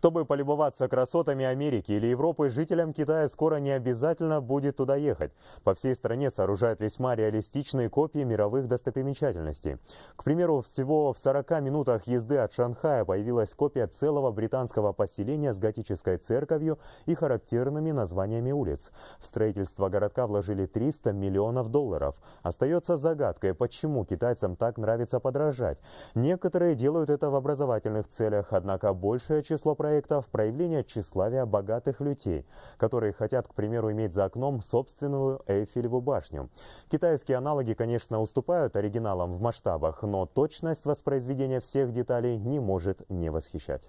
Чтобы полюбоваться красотами Америки или Европы, жителям Китая скоро не обязательно будет туда ехать. По всей стране сооружают весьма реалистичные копии мировых достопримечательностей. К примеру, всего в 40 минутах езды от Шанхая появилась копия целого британского поселения с готической церковью и характерными названиями улиц. В строительство городка вложили 300 миллионов долларов. Остается загадкой, почему китайцам так нравится подражать. Некоторые делают это в образовательных целях, однако большее число проектов проекта в проявление тщеславия богатых людей, которые хотят, к примеру, иметь за окном собственную Эйфелеву башню. Китайские аналоги, конечно, уступают оригиналам в масштабах, но точность воспроизведения всех деталей не может не восхищать.